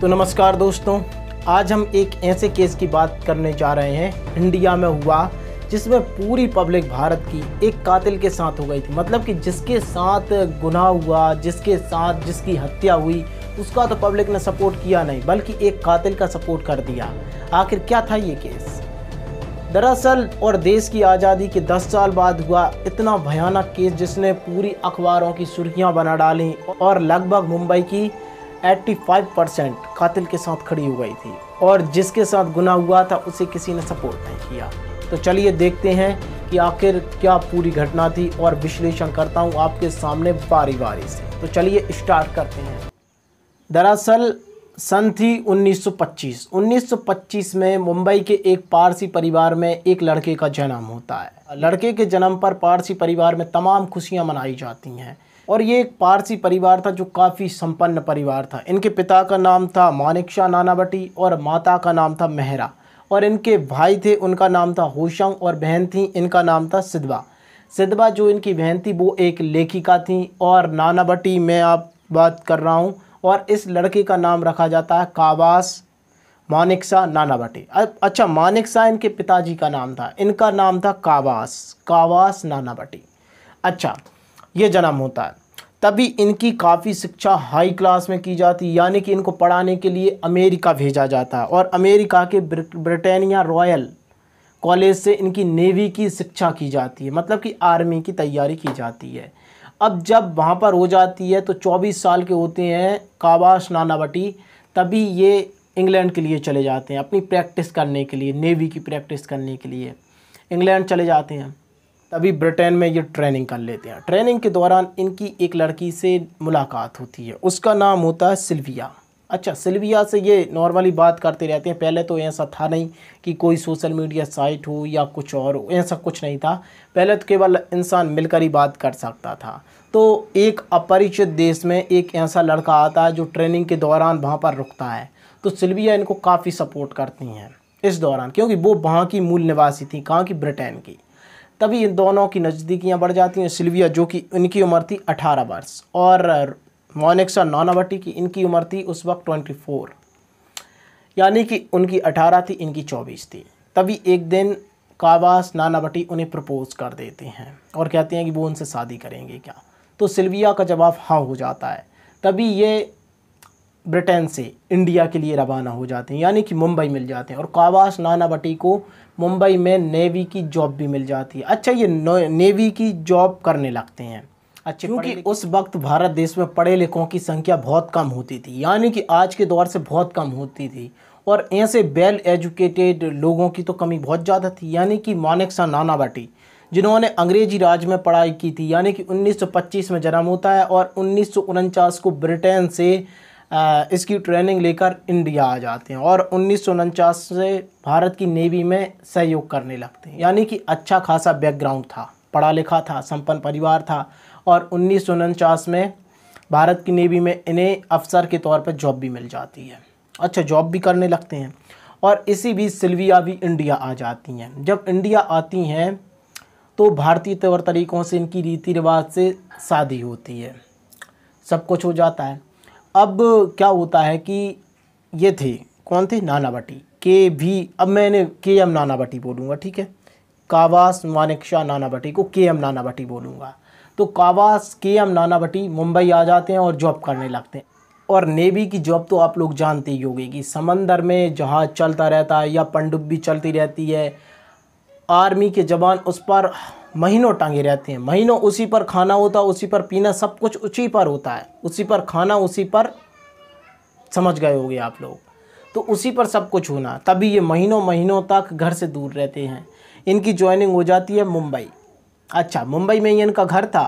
तो नमस्कार दोस्तों आज हम एक ऐसे केस की बात करने जा रहे हैं इंडिया में हुआ जिसमें पूरी पब्लिक भारत की एक कातिल के साथ हो गई थी मतलब कि जिसके साथ गुनाह हुआ जिसके साथ जिसकी हत्या हुई उसका तो पब्लिक ने सपोर्ट किया नहीं बल्कि एक कातिल का सपोर्ट कर दिया आखिर क्या था ये केस दरअसल और देश की आज़ादी के 10 साल बाद हुआ इतना भयानक केस जिसने पूरी अखबारों की सुर्खियां बना डाली और लगभग मुंबई की 85 परसेंट कातिल के साथ खड़ी हो गई थी और जिसके साथ गुना हुआ था उसे किसी ने सपोर्ट नहीं किया तो चलिए देखते हैं कि आखिर क्या पूरी घटना थी और विश्लेषण करता हूँ आपके सामने बारी बारी से तो चलिए स्टार्ट करते हैं दरअसल सन थी 1925 1925 में मुंबई के एक पारसी परिवार में एक लड़के का जन्म होता है लड़के के जन्म पर पारसी परिवार में तमाम खुशियाँ मनाई जाती हैं और ये एक पारसी परिवार था जो काफ़ी संपन्न परिवार था इनके पिता का नाम था मानिकशाह नानावटी और माता का नाम था मेहरा और इनके भाई थे उनका नाम था होशंग और बहन थी इनका नाम था सिद्वा सिद्वा जो इनकी बहन थी वो एक लेखिका थी और नानावटी मैं आप बात कर रहा हूँ और इस लड़के का नाम रखा जाता है काबास मानिकसा नानावटी अच्छा मानिकसा इनके पिताजी का नाम था इनका नाम था काबास कावास नानावटी अच्छा ये जन्म होता है तभी इनकी काफ़ी शिक्षा हाई क्लास में की जाती है यानी कि इनको पढ़ाने के लिए अमेरिका भेजा जाता है और अमेरिका के ब्रिटानिया रॉयल कॉलेज से इनकी नेवी की शिक्षा की जाती है मतलब कि आर्मी की तैयारी की जाती है अब जब वहाँ पर हो जाती है तो 24 साल के होते हैं काबाश नानावटी तभी ये इंग्लैंड के लिए चले जाते हैं अपनी प्रैक्टिस करने के लिए नेवी की प्रैक्टिस करने के लिए इंग्लैंड चले जाते हैं तभी ब्रिटेन में ये ट्रेनिंग कर लेते हैं ट्रेनिंग के दौरान इनकी एक लड़की से मुलाकात होती है उसका नाम होता है सिल्विया अच्छा सिल्विया से ये नॉर्मली बात करते रहते हैं पहले तो ऐसा था नहीं कि कोई सोशल मीडिया साइट हो या कुछ और हो ऐसा कुछ नहीं था पहले तो केवल इंसान मिलकर ही बात कर सकता था तो एक अपरिचित देश में एक ऐसा लड़का आता है जो ट्रेनिंग के दौरान वहाँ पर रुकता है तो सिल्विया इनको काफ़ी सपोर्ट करती हैं इस दौरान क्योंकि वो वहाँ की मूल निवासी थी कहाँ की ब्रिटेन की तभी इन दोनों की नज़दीकियाँ बढ़ जाती हैं सिल्विया जो कि इनकी उम्र थी अठारह वर्ष और मोनिक्सा नानावटी की इनकी उम्र थी उस वक्त ट्वेंटी फोर यानी कि उनकी अठारह थी इनकी चौबीस थी तभी एक दिन कावास नानावटी उन्हें प्रपोज़ कर देते हैं और कहते हैं कि वो उनसे शादी करेंगे क्या तो सिल्विया का जवाब हाँ हो जाता है तभी ये ब्रिटेन से इंडिया के लिए रवाना हो जाते हैं यानी कि मुंबई मिल जाते हैं और कावास नानावटी को मुंबई में नेवी की जॉब भी मिल जाती है अच्छा ये नेवी की जॉब करने लगते हैं अच्छा क्योंकि उस वक्त भारत देश में पढ़े लिखों की संख्या बहुत कम होती थी यानी कि आज के दौर से बहुत कम होती थी और ऐसे वेल एजुकेटेड लोगों की तो कमी बहुत ज़्यादा थी यानी कि मानेकसा नानावटी जिन्होंने अंग्रेजी राज में पढ़ाई की थी यानी कि 1925 में जन्म होता है और उन्नीस को ब्रिटेन से इसकी ट्रेनिंग लेकर इंडिया आ जाते हैं और उन्नीस से भारत की नेवी में सहयोग करने लगते हैं यानी कि अच्छा खासा बैकग्राउंड था पढ़ा लिखा था संपन्न परिवार था और उन्नीस में भारत की नेवी में इन्हें अफसर के तौर पर जॉब भी मिल जाती है अच्छा जॉब भी करने लगते हैं और इसी बीच सिल्विया भी इंडिया आ जाती हैं जब इंडिया आती हैं तो भारतीय तौर तरीक़ों से इनकी रीति रिवाज से शादी होती है सब कुछ हो जाता है अब क्या होता है कि ये थे कौन थे नाना भट्टी के भी अब मैंने के एम नाना भट्टी बोलूँगा ठीक है कावास नाना भट्टी को के एम नाना भट्टी बोलूँगा तो कावास के एम नाना भट्टी मुंबई आ जाते हैं और जॉब करने लगते हैं और नेवी की जॉब तो आप लोग जानते ही होगी कि समंदर में जहाज़ चलता रहता है या पनडुब्बी चलती रहती है आर्मी के जवान उस पर महीनों टांगे रहते हैं महीनों उसी पर खाना होता उसी पर पीना सब कुछ उसी पर होता है उसी पर खाना उसी पर समझ गए होगे आप लोग तो उसी पर सब कुछ होना तभी ये महीनों महीनों तक घर से दूर रहते हैं इनकी ज्वाइनिंग हो जाती है मुंबई अच्छा मुंबई में ही इनका घर था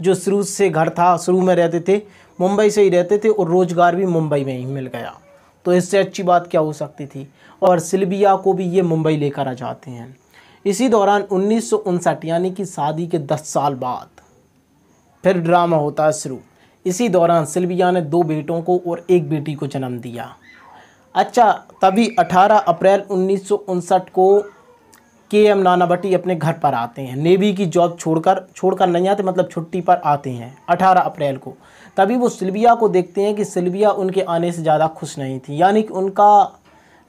जो शुरू से घर था शुरू में रहते थे मुंबई से ही रहते थे और रोज़गार भी मुंबई में ही मिल गया तो इससे अच्छी बात क्या हो सकती थी और सिल्विया को भी ये मुंबई लेकर आ जाते हैं इसी दौरान उन्नीस यानी कि शादी के 10 साल बाद फिर ड्रामा होता है शुरू इसी दौरान सिल्विया ने दो बेटों को और एक बेटी को जन्म दिया अच्छा तभी 18 अप्रैल उन्नीस को के एम भट्टी अपने घर पर आते हैं नेवी की जॉब छोड़कर छोड़कर नहीं आते मतलब छुट्टी पर आते हैं 18 अप्रैल को तभी वो सिल्विया को देखते हैं कि सिल्विया उनके आने से ज़्यादा खुश नहीं थी यानी कि उनका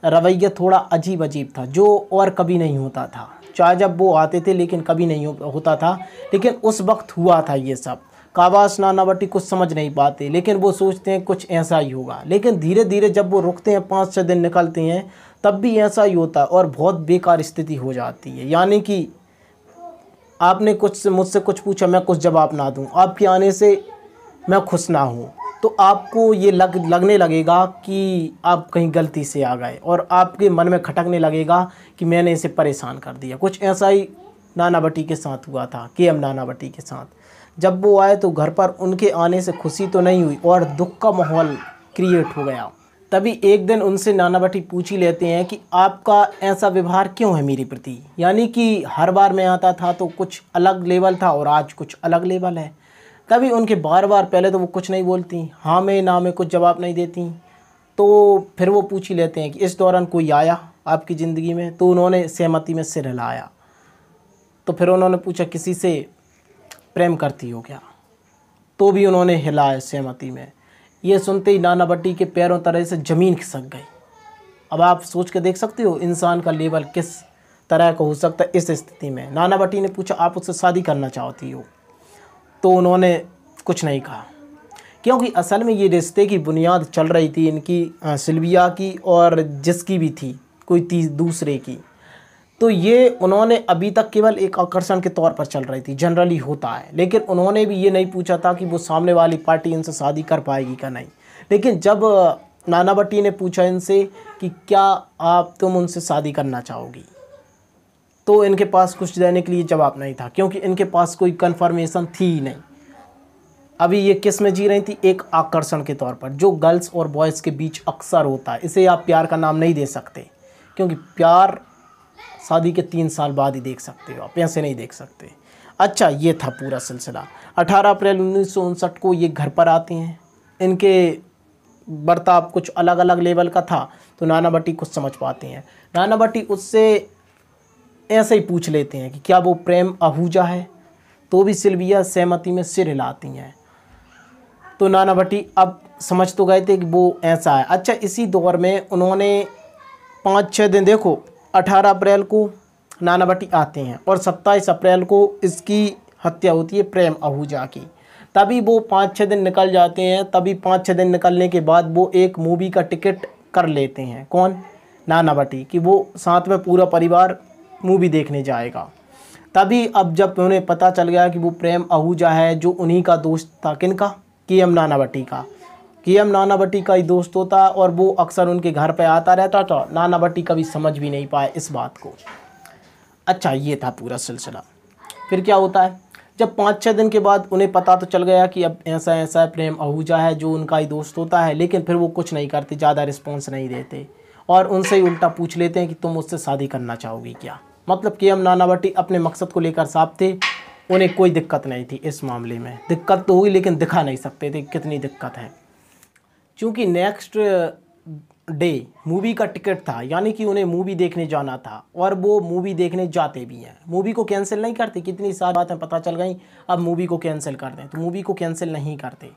रवैया थोड़ा अजीब अजीब था जो और कभी नहीं होता था चाहे जब वो आते थे लेकिन कभी नहीं होता था लेकिन उस वक्त हुआ था ये सब काबा स्नानावटी कुछ समझ नहीं पाते लेकिन वो सोचते हैं कुछ ऐसा ही होगा लेकिन धीरे धीरे जब वो रुकते हैं पाँच छः दिन निकलते हैं तब भी ऐसा ही होता है और बहुत बेकार स्थिति हो जाती है यानी कि आपने कुछ मुझसे कुछ पूछा मैं कुछ जवाब ना दूँ आपके आने से मैं खुश ना हूँ तो आपको ये लग लगने लगेगा कि आप कहीं गलती से आ गए और आपके मन में खटकने लगेगा कि मैंने इसे परेशान कर दिया कुछ ऐसा ही नाना बटी के साथ हुआ था के एम नाना बटी के साथ जब वो आए तो घर पर उनके आने से खुशी तो नहीं हुई और दुख का माहौल क्रिएट हो गया तभी एक दिन उनसे बटी पूछ ही लेते हैं कि आपका ऐसा व्यवहार क्यों है मेरे प्रति यानी कि हर बार मैं आता था तो कुछ अलग लेवल था और आज कुछ अलग लेवल है कभी उनके बार बार पहले तो वो कुछ नहीं बोलती हाँ में ना में कुछ जवाब नहीं देती तो फिर वो पूछ ही लेते हैं कि इस दौरान कोई आया आपकी ज़िंदगी में तो उन्होंने सहमति में सिर हिलाया तो फिर उन्होंने पूछा किसी से प्रेम करती हो क्या तो भी उन्होंने हिलाया सहमति में ये सुनते ही नाना भट्टी के पैरों तरह से ज़मीन खिसक गई अब आप सोच के देख सकते हो इंसान का लेवल किस तरह का हो सकता है इस स्थिति में नाना भट्टी ने पूछा आप उससे शादी करना चाहती हो तो उन्होंने कुछ नहीं कहा क्योंकि असल में ये रिश्ते की बुनियाद चल रही थी इनकी सिल्विया की और जिसकी भी थी कोई तीस दूसरे की तो ये उन्होंने अभी तक केवल एक आकर्षण के तौर पर चल रही थी जनरली होता है लेकिन उन्होंने भी ये नहीं पूछा था कि वो सामने वाली पार्टी इनसे शादी कर पाएगी का नहीं लेकिन जब नाना भट्टी ने पूछा इनसे कि क्या आप तुम उनसे शादी करना चाहोगी तो इनके पास कुछ देने के लिए जवाब नहीं था क्योंकि इनके पास कोई कन्फर्मेशन थी ही नहीं अभी ये किस में जी रही थी एक आकर्षण के तौर पर जो गर्ल्स और बॉयज़ के बीच अक्सर होता है इसे आप प्यार का नाम नहीं दे सकते क्योंकि प्यार शादी के तीन साल बाद ही देख सकते हो आप ऐसे नहीं देख सकते अच्छा ये था पूरा सिलसिला 18 अप्रैल उन्नीस को ये घर पर आते हैं इनके बर्ताव कुछ अलग अलग लेवल का था तो नाना भट्टी कुछ समझ पाते हैं नाना भट्टी उससे ऐसे ही पूछ लेते हैं कि क्या वो प्रेम आहूजा है तो भी सिल्विया सहमति में सिर हिलाती हैं तो नाना भट्टी अब समझ तो गए थे कि वो ऐसा है अच्छा इसी दौर में उन्होंने पाँच छः दिन देखो अठारह अप्रैल को नाना भट्टी आते हैं और सत्ताईस अप्रैल को इसकी हत्या होती है प्रेम आहूजा की तभी वो पाँच छः दिन निकल जाते हैं तभी पाँच छः दिन निकलने के बाद वो एक मूवी का टिकट कर लेते हैं कौन नाना भट्टी कि वो साथ में पूरा परिवार मूवी देखने जाएगा तभी अब जब उन्हें पता चल गया कि वो प्रेम आहूजा है जो उन्हीं का दोस्त था किन का के एम भट्टी का के एम भट्टी का ही दोस्त होता और वो अक्सर उनके घर पर आता रहता था भट्टी कभी समझ भी नहीं पाए इस बात को अच्छा ये था पूरा सिलसिला फिर क्या होता है जब पाँच छः दिन के बाद उन्हें पता तो चल गया कि अब ऐसा ऐसा प्रेम आहूजा है जो उनका ही दोस्त होता है लेकिन फिर वो कुछ नहीं करते ज़्यादा रिस्पॉन्स नहीं देते और उनसे ही उल्टा पूछ लेते हैं कि तुम उससे शादी करना चाहोगी क्या मतलब के एम नानावटी अपने मकसद को लेकर साफ थे उन्हें कोई दिक्कत नहीं थी इस मामले में दिक्कत तो हुई लेकिन दिखा नहीं सकते थे कितनी दिक्कत है चूँकि नेक्स्ट डे मूवी का टिकट था यानी कि उन्हें मूवी देखने जाना था और वो मूवी देखने जाते भी हैं मूवी को कैंसिल नहीं करते कितनी सारी बातें पता चल गई अब मूवी को कैंसिल कर दें तो मूवी को कैंसिल नहीं करते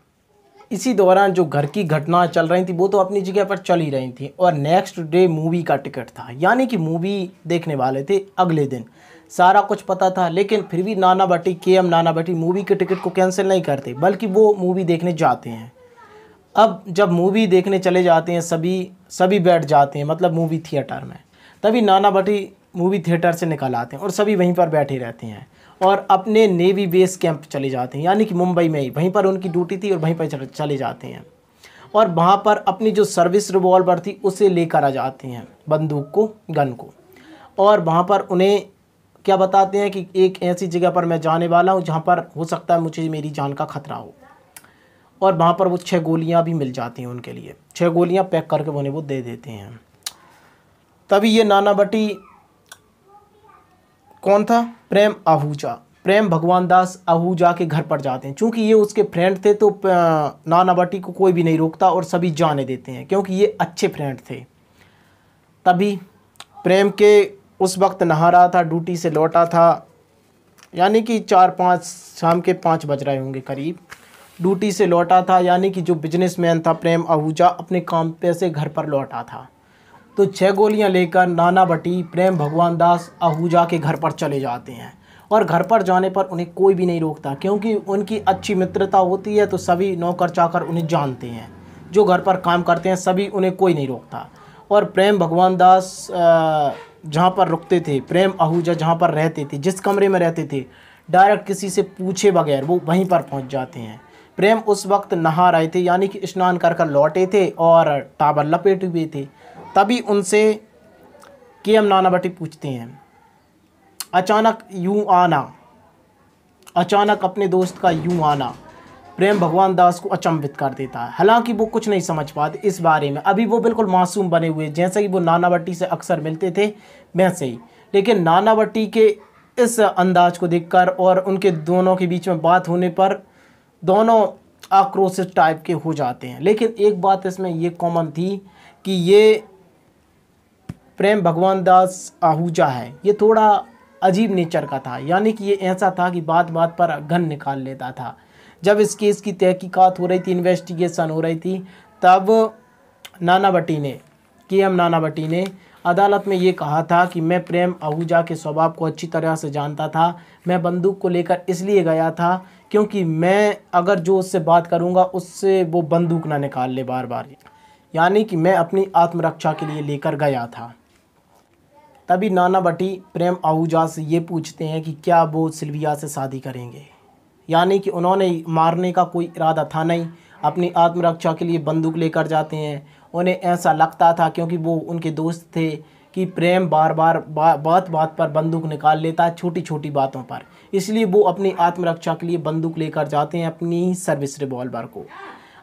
इसी दौरान जो घर की घटना चल रही थी वो तो अपनी जगह पर चल ही रही थी और नेक्स्ट डे मूवी का टिकट था यानी कि मूवी देखने वाले थे अगले दिन सारा कुछ पता था लेकिन फिर भी नाना भट्टी के एम नाना भट्टी मूवी के टिकट को कैंसिल नहीं करते बल्कि वो मूवी देखने जाते हैं अब जब मूवी देखने चले जाते हैं सभी सभी बैठ जाते हैं मतलब मूवी थिएटर में तभी नाना बाटी मूवी थिएटर से निकल आते हैं और सभी वहीं पर बैठे रहते हैं और अपने नेवी बेस कैंप चले जाते हैं यानी कि मुंबई में ही वहीं पर उनकी ड्यूटी थी और वहीं पर चले जाते हैं और वहाँ पर अपनी जो सर्विस रिवॉल्वर थी उसे लेकर आ जाते हैं बंदूक को गन को और वहाँ पर उन्हें क्या बताते हैं कि एक ऐसी जगह पर मैं जाने वाला हूँ जहाँ पर हो सकता है मुझे मेरी जान का खतरा हो और वहाँ पर वो छः गोलियाँ भी मिल जाती हैं उनके लिए छः गोलियाँ पैक करके उन्हें वो दे देते हैं तभी ये नानाबटी कौन था प्रेम आहूजा प्रेम भगवान दास आहूजा के घर पर जाते हैं क्योंकि ये उसके फ्रेंड थे तो बाटी को कोई भी नहीं रोकता और सभी जाने देते हैं क्योंकि ये अच्छे फ्रेंड थे तभी प्रेम के उस वक्त नहा रहा था ड्यूटी से लौटा था यानी कि चार पाँच शाम के पाँच बज रहे होंगे करीब ड्यूटी से लौटा था यानी कि जो बिजनेसमैन था प्रेम आहूजा अपने काम पे से घर पर लौटा था तो छः गोलियां लेकर नाना भट्टी प्रेम भगवान दास आहूजा के घर पर चले जाते हैं और घर पर जाने पर उन्हें कोई भी नहीं रोकता क्योंकि उनकी अच्छी मित्रता होती है तो सभी नौकर चाकर उन्हें जानते हैं जो घर पर काम करते हैं सभी उन्हें कोई नहीं रोकता और प्रेम भगवान दास जहाँ पर रुकते थे प्रेम आहूजा जहाँ पर रहते थे जिस कमरे में रहते थे डायरेक्ट किसी से पूछे बगैर वो वहीं पर पहुँच जाते हैं प्रेम उस वक्त नहा रहे थे यानी कि स्नान कर कर लौटे थे और टावर लपेट हुए थे तभी उनसे के एम नानावटी पूछते हैं अचानक यूं आना अचानक अपने दोस्त का यूं आना प्रेम भगवान दास को अचंभित कर देता है हालांकि वो कुछ नहीं समझ पाते इस बारे में अभी वो बिल्कुल मासूम बने हुए जैसे कि वो नाना भट्टी से अक्सर मिलते थे वैसे ही लेकिन नाना भट्टी के इस अंदाज को देखकर और उनके दोनों के बीच में बात होने पर दोनों आक्रोशित टाइप के हो जाते हैं लेकिन एक बात इसमें ये कॉमन थी कि ये प्रेम भगवान दास आहूजा है ये थोड़ा अजीब नेचर का था यानी कि ये ऐसा था कि बात बात पर घन निकाल लेता था जब इस केस की तहकीकात हो रही थी इन्वेस्टिगेशन हो रही थी तब नाना भट्टी ने के एम नाना भट्टी ने अदालत में ये कहा था कि मैं प्रेम आहूजा के स्वभाव को अच्छी तरह से जानता था मैं बंदूक को लेकर इसलिए गया था क्योंकि मैं अगर जो उससे बात करूँगा उससे वो बंदूक ना निकाल ले बार बार यानी कि मैं अपनी आत्मरक्षा के लिए लेकर गया था तभी नाना बटी प्रेम आहूजा से ये पूछते हैं कि क्या वो सिल्विया से शादी करेंगे यानी कि उन्होंने मारने का कोई इरादा था नहीं अपनी आत्मरक्षा के लिए बंदूक लेकर जाते हैं उन्हें ऐसा लगता था क्योंकि वो उनके दोस्त थे कि प्रेम बार बार बा, बात बात पर बंदूक निकाल लेता है छोटी छोटी बातों पर इसलिए वो अपनी आत्मरक्षा के लिए बंदूक लेकर जाते हैं अपनी ही सर्विस रिवॉल्वर को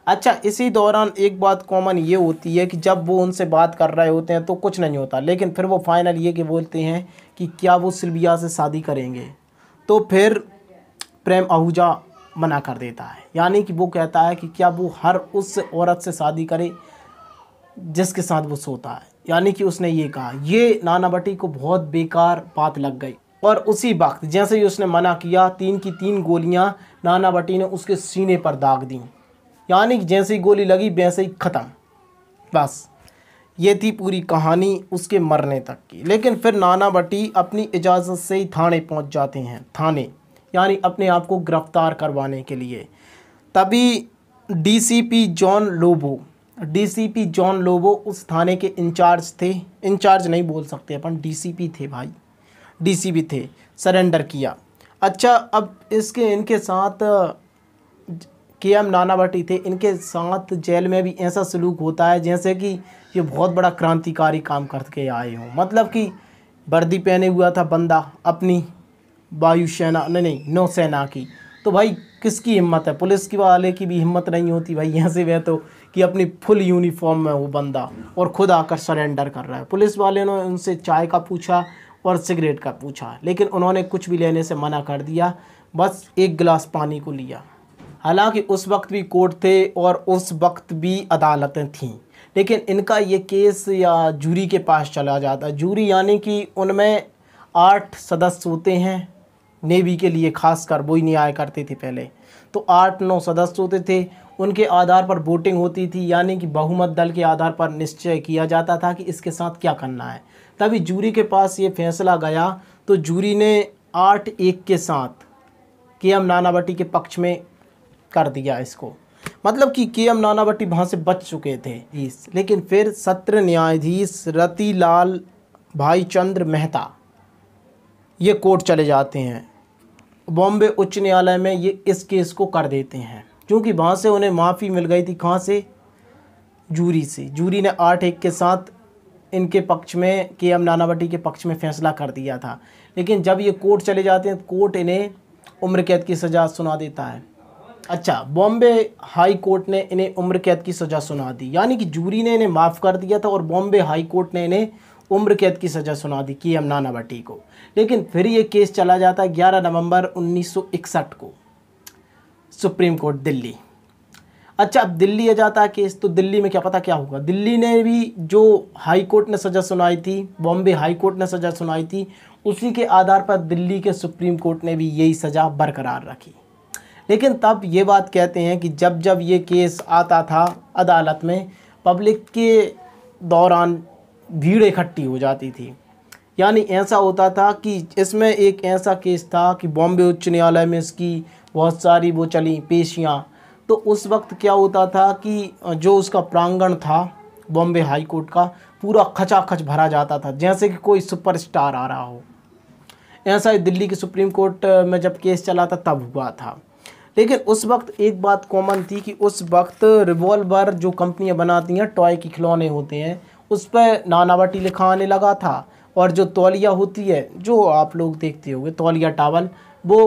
अच्छा इसी दौरान एक बात कॉमन ये होती है कि जब वो उनसे बात कर रहे होते हैं तो कुछ नहीं होता लेकिन फिर वो फाइनल ये कि बोलते हैं कि क्या वो सिल्विया से शादी करेंगे तो फिर प्रेम आहूजा मना कर देता है यानी कि वो कहता है कि क्या वो हर उस औरत से शादी करे जिसके साथ वो सोता है यानी कि उसने ये कहा ये नाना बटी को बहुत बेकार बात लग गई और उसी वक्त जैसे ही उसने मना किया तीन की तीन गोलियां नाना बटी ने उसके सीने पर दाग दी यानी कि जैसे ही गोली लगी वैसे ही ख़त्म बस ये थी पूरी कहानी उसके मरने तक की लेकिन फिर नाना बटी अपनी इजाज़त से ही थाने पहुंच जाते हैं थाने यानी अपने आप को गिरफ़्तार करवाने के लिए तभी DCP John Lobo DCP John Lobo उस थाने के इंचार्ज थे इंचार्ज नहीं बोल सकते अपन डीसीपी थे भाई डीसीपी थे सरेंडर किया अच्छा अब इसके इनके साथ के एम भट्टी थे इनके साथ जेल में भी ऐसा सलूक होता है जैसे कि ये बहुत बड़ा क्रांतिकारी काम करके आए हों मतलब कि वर्दी पहने हुआ था बंदा अपनी वायुसेना नहीं नहीं नौसेना की तो भाई किसकी हिम्मत है पुलिस की वाले की भी हिम्मत नहीं होती भाई यहाँ से वह तो कि अपनी फुल यूनिफॉर्म में वो बंदा और ख़ुद आकर सरेंडर कर रहा है पुलिस वाले ने उनसे चाय का पूछा और सिगरेट का पूछा लेकिन उन्होंने कुछ भी लेने से मना कर दिया बस एक गिलास पानी को लिया हालांकि उस वक्त भी कोर्ट थे और उस वक्त भी अदालतें थीं लेकिन इनका ये केस या जूरी के पास चला जाता जूरी यानी कि उनमें आठ सदस्य होते हैं नेवी के लिए खास कर वो ही न्याय करते थे पहले तो आठ नौ सदस्य होते थे उनके आधार पर वोटिंग होती थी यानी कि बहुमत दल के आधार पर निश्चय किया जाता था कि इसके साथ क्या करना है तभी जूरी के पास ये फैसला गया तो जूरी ने आठ एक के साथ के एम नानावटी के पक्ष में कर दिया इसको मतलब कि के एम नानावटी वहाँ से बच चुके थे लेकिन फिर सत्र न्यायाधीश रतिलाल भाई चंद्र मेहता ये कोर्ट चले जाते हैं बॉम्बे उच्च न्यायालय में ये इस केस को कर देते हैं क्योंकि वहाँ से उन्हें माफ़ी मिल गई थी कहाँ से जूरी से जूरी ने आठ एक के साथ इनके पक्ष में के एम नानावटी के पक्ष में फैसला कर दिया था लेकिन जब ये कोर्ट चले जाते हैं तो कोर्ट इन्हें उम्र कैद की सज़ा सुना देता है अच्छा बॉम्बे हाई कोर्ट ने इन्हें उम्र कैद की सज़ा सुना दी यानी कि जूरी ने इन्हें माफ़ कर दिया था और बॉम्बे हाई कोर्ट ने इन्हें उम्र कैद की सज़ा सुना दी कि एम नाना भट्टी को लेकिन फिर ये केस चला जाता है ग्यारह नवंबर उन्नीस को सुप्रीम कोर्ट दिल्ली अच्छा अब दिल्ली आ जाता है केस तो दिल्ली में क्या पता क्या होगा दिल्ली ने भी जो हाई कोर्ट ने सज़ा सुनाई थी बॉम्बे हाई कोर्ट ने सज़ा सुनाई थी उसी के आधार पर दिल्ली के सुप्रीम कोर्ट ने भी यही सज़ा बरकरार रखी लेकिन तब ये बात कहते हैं कि जब जब ये केस आता था अदालत में पब्लिक के दौरान भीड़ इकट्ठी हो जाती थी यानी ऐसा होता था कि इसमें एक ऐसा केस था कि बॉम्बे उच्च न्यायालय में इसकी बहुत सारी वो चली पेशियाँ तो उस वक्त क्या होता था कि जो उसका प्रांगण था बॉम्बे हाई कोर्ट का पूरा खचाखच भरा जाता था जैसे कि कोई सुपरस्टार आ रहा हो ऐसा ही दिल्ली की सुप्रीम कोर्ट में जब केस चला था तब हुआ था लेकिन उस वक्त एक बात कॉमन थी कि उस वक्त रिवॉल्वर जो कंपनियां बनाती हैं टॉय के खिलौने होते हैं उस पर नानावटी लिखा आने लगा था और जो तौलिया होती है जो आप लोग देखते होंगे तौलिया टावल वो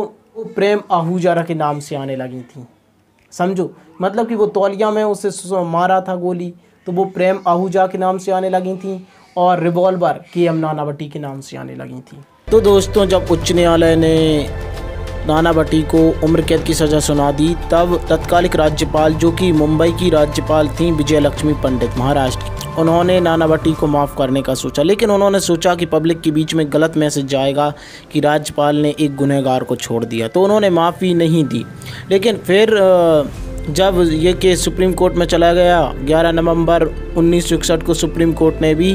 प्रेम आहूजारा के नाम से आने लगी थी समझो मतलब कि वो तौलिया में उसे मारा था गोली तो वो प्रेम आहूजा के नाम से आने लगी थी और रिवॉल्वर के एम नानावटी के नाम से आने लगी थी तो दोस्तों जब उच्च न्यायालय ने नाना भट्टी को उम्र कैद की सजा सुना दी तब तत्कालिक राज्यपाल जो कि मुंबई की राज्यपाल थी विजय लक्ष्मी पंडित महाराष्ट्र की उन्होंने नाना भट्टी को माफ़ करने का सोचा लेकिन उन्होंने सोचा कि पब्लिक के बीच में गलत मैसेज जाएगा कि राज्यपाल ने एक गुनहगार को छोड़ दिया तो उन्होंने माफ़ी नहीं दी लेकिन फिर जब ये केस सुप्रीम कोर्ट में चला गया 11 नवंबर उन्नीस को सुप्रीम कोर्ट ने भी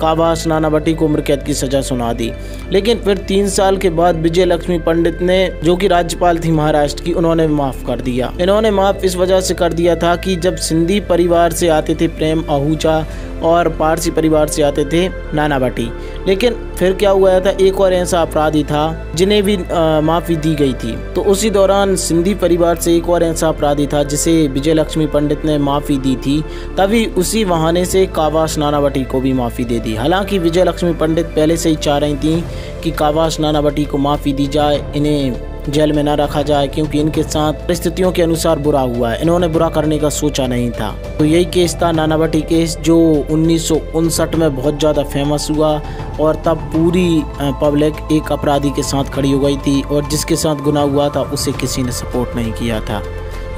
काबास नानावटी को उम्र कैद की सज़ा सुना दी लेकिन फिर तीन साल के बाद विजय लक्ष्मी पंडित ने जो कि राज्यपाल थी महाराष्ट्र की उन्होंने माफ़ कर दिया इन्होंने माफ़ इस वजह से कर दिया था कि जब सिंधी परिवार से आते थे प्रेम आहूजा और पारसी परिवार से आते थे नाना भट्टी लेकिन फिर क्या हुआ था एक और ऐसा अपराधी था जिन्हें भी माफ़ी दी गई थी तो उसी दौरान सिंधी परिवार से एक और ऐसा अपराधी था जिसे विजय लक्ष्मी पंडित ने माफ़ी दी थी तभी उसी वहाँ बहाने से कावास नानावटी को भी माफ़ी दे दी हालांकि विजय लक्ष्मी पंडित पहले से ही चाह रही थीं कि कावास नानावटी को माफ़ी दी जाए इन्हें जेल में ना रखा जाए क्योंकि इनके साथ परिस्थितियों के अनुसार बुरा हुआ है इन्होंने बुरा करने का सोचा नहीं था तो यही केस था नानावटी केस जो उन्नीस में बहुत ज़्यादा फेमस हुआ और तब पूरी पब्लिक एक अपराधी के साथ खड़ी हो गई थी और जिसके साथ गुना हुआ था उसे किसी ने सपोर्ट नहीं किया था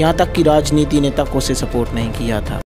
यहाँ तक कि राजनीति ने तक उसे सपोर्ट नहीं किया था